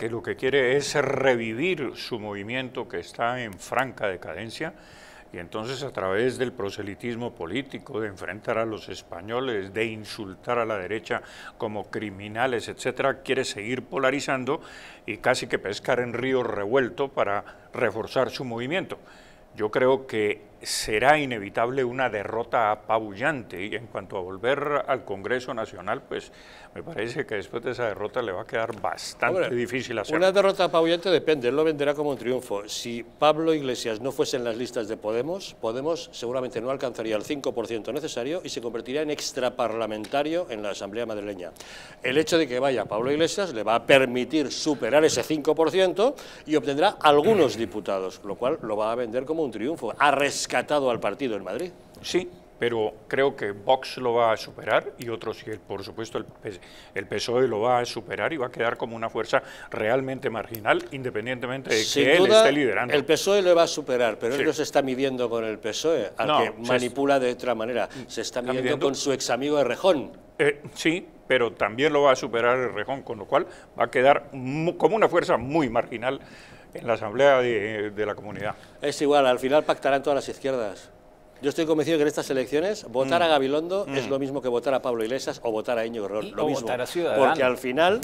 que lo que quiere es revivir su movimiento que está en franca decadencia y entonces a través del proselitismo político, de enfrentar a los españoles, de insultar a la derecha como criminales, etcétera, quiere seguir polarizando y casi que pescar en río revuelto para reforzar su movimiento. Yo creo que será inevitable una derrota apabullante y en cuanto a volver al Congreso Nacional, pues me parece que después de esa derrota le va a quedar bastante difícil hacerlo. Una derrota apabullante depende, él lo venderá como un triunfo. Si Pablo Iglesias no fuese en las listas de Podemos, Podemos seguramente no alcanzaría el 5% necesario y se convertiría en extraparlamentario en la Asamblea Madrileña. El hecho de que vaya Pablo Iglesias le va a permitir superar ese 5% y obtendrá algunos diputados, lo cual lo va a vender como un triunfo, a rescatado al partido en Madrid. Sí, pero creo que Vox lo va a superar y otros, y por supuesto el, el, PSOE lo va a superar y va a quedar como una fuerza realmente marginal, independientemente de que él esté liderando. El PSOE lo va a superar, pero él no se está midiendo con el PSOE, al que manipula de otra manera. Se está midiendo, con su ex amigo Errejón. Eh, sí, pero también lo va a superar Errejón, con lo cual va a quedar como una fuerza muy marginal en la Asamblea de, la Comunidad. Es igual, al final pactarán todas las izquierdas. Yo estoy convencido que en estas elecciones votar a mm. Gabilondo es mm. lo mismo que votar a Pablo Ilesas o votar a Íñigo Lo mismo. Porque al final